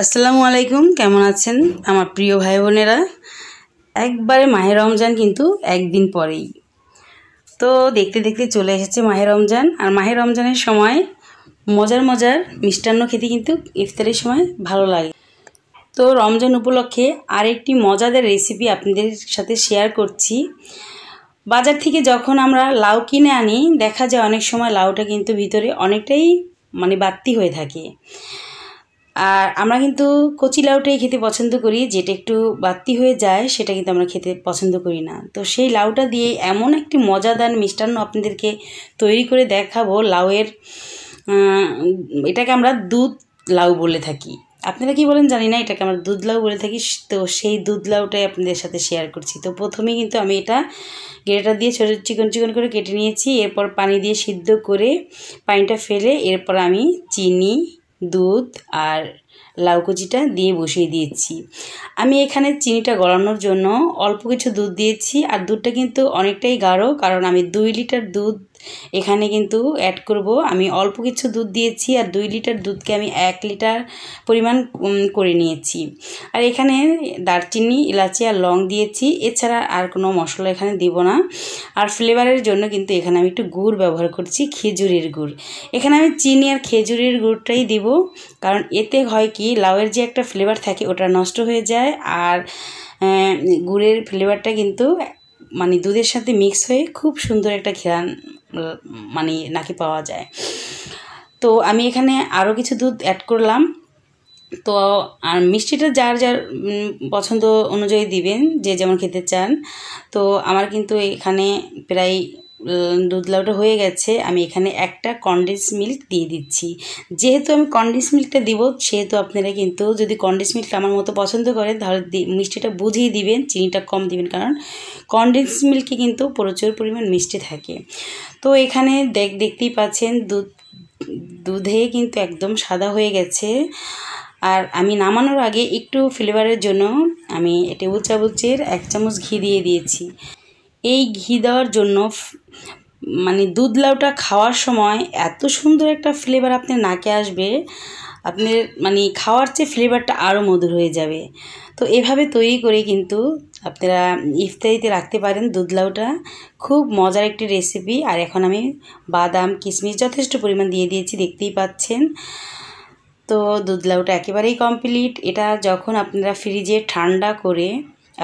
আসসালামু আলাইকুম কেমন আছেন আমার প্রিয় ভাই বোনেরা একবারে মাহে রমজান কিন্তু একদিন পরেই তো দেখতে দেখতে চলে এসেছে মাহে রমজান আর মাহে রমজানের সময় মজার মজার মিষ্টান্ন খেতে কিন্তু ইফতারের সময় ভালো লাগে তো রমজান উপলক্ষে আরেকটি মজাদার রেসিপি আপনাদের সাথে শেয়ার করছি বাজার থেকে যখন আমরা লাউ কিনে আনি দেখা যায় অনেক সময় লাউটা কিন্তু ভিতরে অনেকটাই মানে বাড়তি হয়ে থাকে আর আমরা কিন্তু কচি লাউটাই খেতে পছন্দ করি যেটা একটু বাড়তি হয়ে যায় সেটা কিন্তু আমরা খেতে পছন্দ করি না তো সেই লাউটা দিয়ে এমন একটি মজাদার মিষ্টান্ন আপনাদেরকে তৈরি করে দেখাবো লাউয়ের এটাকে আমরা দুধ লাউ বলে থাকি আপনারা কি বলেন জানি না এটাকে আমরা দুধ লাউ বলে থাকি তো সেই দুধ লাউটাই আপনাদের সাথে শেয়ার করছি তো প্রথমে কিন্তু আমি এটা গেরেটা দিয়ে ছোটো চিকন চিকন করে কেটে নিয়েছি এরপর পানি দিয়ে সিদ্ধ করে পানিটা ফেলে এরপর আমি চিনি दूध और লাউকুচিটা দিয়ে বসিয়ে দিয়েছি আমি এখানে চিনিটা গলানোর জন্য অল্প কিছু দুধ দিয়েছি আর দুধটা কিন্তু অনেকটাই গাঢ় কারণ আমি দুই লিটার দুধ এখানে কিন্তু অ্যাড করব আমি অল্প কিছু দুধ দিয়েছি আর দুই লিটার দুধকে আমি এক লিটার পরিমাণ করে নিয়েছি আর এখানে দারচিনি এলাচি আর লং দিয়েছি এছাড়া আর কোনো মশলা এখানে দিব না আর ফ্লেভারের জন্য কিন্তু এখানে আমি একটু গুড় ব্যবহার করছি খেজুরের গুড় এখানে আমি চিনি আর খেজুরের গুড়টাই দিব কারণ এতে হয় হয় কি লাউয়ের যে একটা ফ্লেভার থাকে ওটা নষ্ট হয়ে যায় আর গুড়ের ফ্লেভারটা কিন্তু মানে দুধের সাথে মিক্স হয়ে খুব সুন্দর একটা ঘেরান মানে নাকি পাওয়া যায় তো আমি এখানে আরও কিছু দুধ অ্যাড করলাম তো আর মিষ্টিটা যার যার পছন্দ অনুযায়ী দিবেন যে যেমন খেতে চান তো আমার কিন্তু এখানে প্রায় দুধ লাউটা হয়ে গেছে আমি এখানে একটা কন্ডেন্স মিল্ক দিয়ে দিচ্ছি যেহেতু আমি কন্ডেন্স মিল্কটা দিব সেহেতু আপনারা কিন্তু যদি কন্ডেন্স মিল্কটা আমার মতো পছন্দ করেন তাহলে মিষ্টিটা বুঝিয়ে দিবেন চিনিটা কম দিবেন কারণ কন্ডেন্স মিল্কে কিন্তু প্রচুর পরিমাণ মিষ্টি থাকে তো এখানে দেখ দেখতেই পাচ্ছেন দুধ দুধে কিন্তু একদম সাদা হয়ে গেছে আর আমি নামানোর আগে একটু ফ্লেভারের জন্য আমি টেবল চামচের এক চামচ ঘি দিয়ে দিয়েছি এই ঘি দেওয়ার জন্য মানে দুধ লাউটা খাওয়ার সময় এত সুন্দর একটা ফ্লেভার আপনার নাকে আসবে আপনার মানে খাওয়ার চেয়ে ফ্লেভারটা আরও মধুর হয়ে যাবে তো এভাবে তৈরি করে কিন্তু আপনারা ইফতারিতে রাখতে পারেন দুধ লাউটা খুব মজার একটি রেসিপি আর এখন আমি বাদাম কিশমিশ যথেষ্ট পরিমাণ দিয়ে দিয়েছি দেখতেই পাচ্ছেন তো দুধ লাউটা একেবারেই কমপ্লিট এটা যখন আপনারা ফ্রিজে ঠান্ডা করে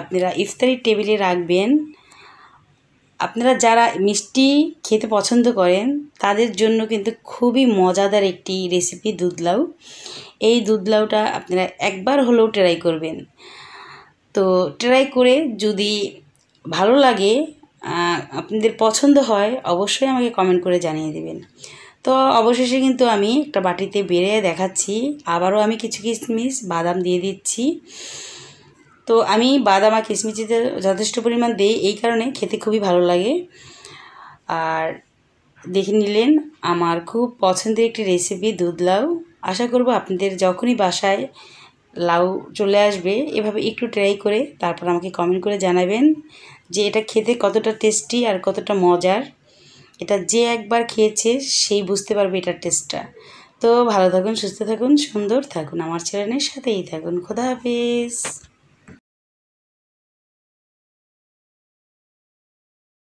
আপনারা ইফতারির টেবিলে রাখবেন আপনারা যারা মিষ্টি খেতে পছন্দ করেন তাদের জন্য কিন্তু খুবই মজাদার একটি রেসিপি দুধলাউ এই দুধলাউটা আপনারা একবার হলেও ট্রাই করবেন তো ট্রাই করে যদি ভালো লাগে আপনাদের পছন্দ হয় অবশ্যই আমাকে কমেন্ট করে জানিয়ে দেবেন তো অবশেষে কিন্তু আমি একটা বাটিতে বেড়ে দেখাচ্ছি আবারও আমি কিছু কিশমিশ বাদাম দিয়ে দিচ্ছি তো আমি বাদাম আর কিশমিচিতে যথেষ্ট পরিমাণ দিই এই কারণে খেতে খুবই ভালো লাগে আর দেখে নিলেন আমার খুব পছন্দের একটি রেসিপি দুধ লাউ আশা করব আপনাদের যখনই বাসায় লাউ চলে আসবে এভাবে একটু ট্রাই করে তারপর আমাকে কমেন্ট করে জানাবেন যে এটা খেতে কতটা টেস্টি আর কতটা মজার এটা যে একবার খেয়েছে সেই বুঝতে পারবে এটার টেস্টটা তো ভালো থাকুন সুস্থ থাকুন সুন্দর থাকুন আমার চ্যানেলের সাথেই থাকুন খোদা হাফিজ